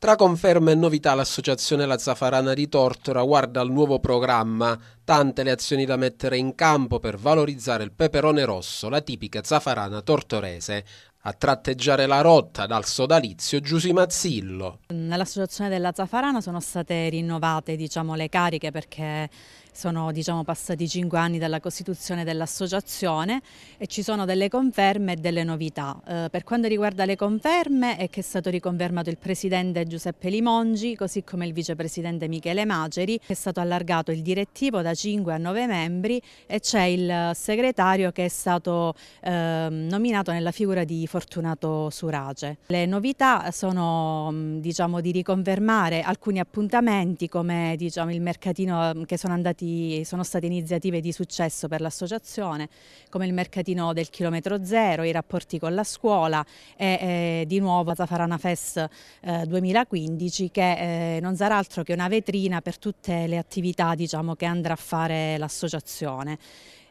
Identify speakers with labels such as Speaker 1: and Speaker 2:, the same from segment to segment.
Speaker 1: Tra conferme e novità l'associazione La Zafarana di Tortora guarda al nuovo programma tante le azioni da mettere in campo per valorizzare il peperone rosso, la tipica zafarana tortorese, a tratteggiare la rotta dal sodalizio Giusy Mazzillo.
Speaker 2: Nell'associazione della Zafarana sono state rinnovate diciamo, le cariche perché sono diciamo, passati cinque anni dalla costituzione dell'associazione e ci sono delle conferme e delle novità. Eh, per quanto riguarda le conferme è che è stato riconfermato il presidente Giuseppe Limongi così come il vicepresidente Michele Mageri, è stato allargato il direttivo da 5 a 9 membri e c'è il segretario che è stato eh, nominato nella figura di Fortunato Surage. Le novità sono mm, diciamo, di riconfermare alcuni appuntamenti come diciamo, il mercatino mm, che sono, andati, sono state iniziative di successo per l'associazione, come il mercatino del chilometro zero, i rapporti con la scuola e eh, di nuovo la Fest eh, 2015 che eh, non sarà altro che una vetrina per tutte le attività diciamo, che andrà a fare fare l'associazione.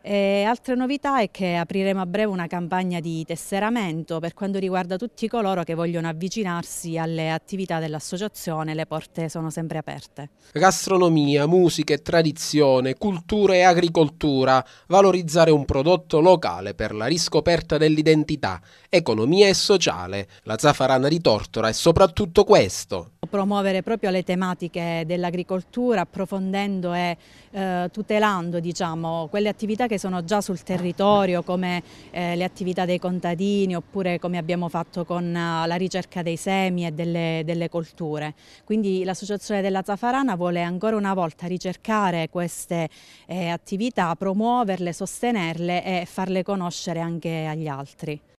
Speaker 2: E eh, altra novità è che apriremo a breve una campagna di tesseramento per quanto riguarda tutti coloro che vogliono avvicinarsi alle attività dell'associazione, le porte sono sempre aperte.
Speaker 1: Gastronomia, musica e tradizione, cultura e agricoltura, valorizzare un prodotto locale per la riscoperta dell'identità, economia e sociale, la Zafarana di Tortora è soprattutto questo.
Speaker 2: Promuovere proprio le tematiche dell'agricoltura approfondendo e eh, tutelando diciamo, quelle attività che che sono già sul territorio come eh, le attività dei contadini oppure come abbiamo fatto con uh, la ricerca dei semi e delle, delle colture. Quindi l'Associazione della Zafarana vuole ancora una volta ricercare queste eh, attività, promuoverle, sostenerle e farle conoscere anche agli altri.